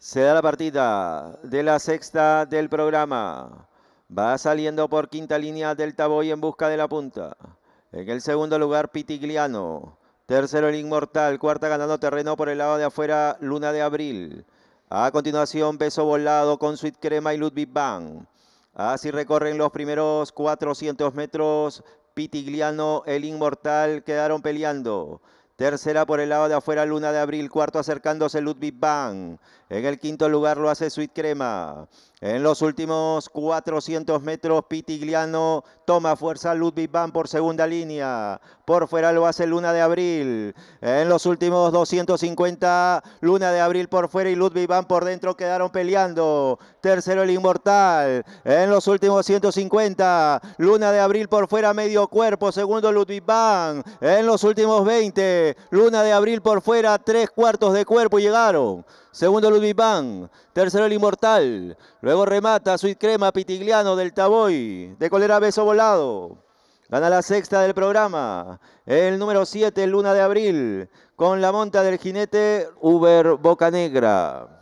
Se da la partida de la sexta del programa. Va saliendo por quinta línea del Taboy en busca de la punta. En el segundo lugar, Pitigliano. Tercero, el Inmortal. Cuarta, ganando terreno por el lado de afuera, Luna de Abril. A continuación, peso Volado con Sweet Crema y Ludwig Bang. Así recorren los primeros 400 metros. Pitigliano, el Inmortal quedaron peleando. Tercera por el lado de afuera, Luna de Abril. Cuarto acercándose Ludwig Bang. En el quinto lugar lo hace Sweet Crema. En los últimos 400 metros, Pitigliano toma fuerza Ludwig Van por segunda línea. Por fuera lo hace Luna de Abril. En los últimos 250, Luna de Abril por fuera y Ludwig Van por dentro quedaron peleando. Tercero el Inmortal. En los últimos 150, Luna de Abril por fuera medio cuerpo. Segundo Ludwig Van. En los últimos 20. Luna de Abril por fuera, tres cuartos de cuerpo llegaron. Segundo Ludwig Van, tercero el Inmortal. Luego remata Sweet Crema Pitigliano del Taboy. De colera beso volado. Gana la sexta del programa. El número 7, Luna de Abril, con la monta del jinete Uber Boca Negra.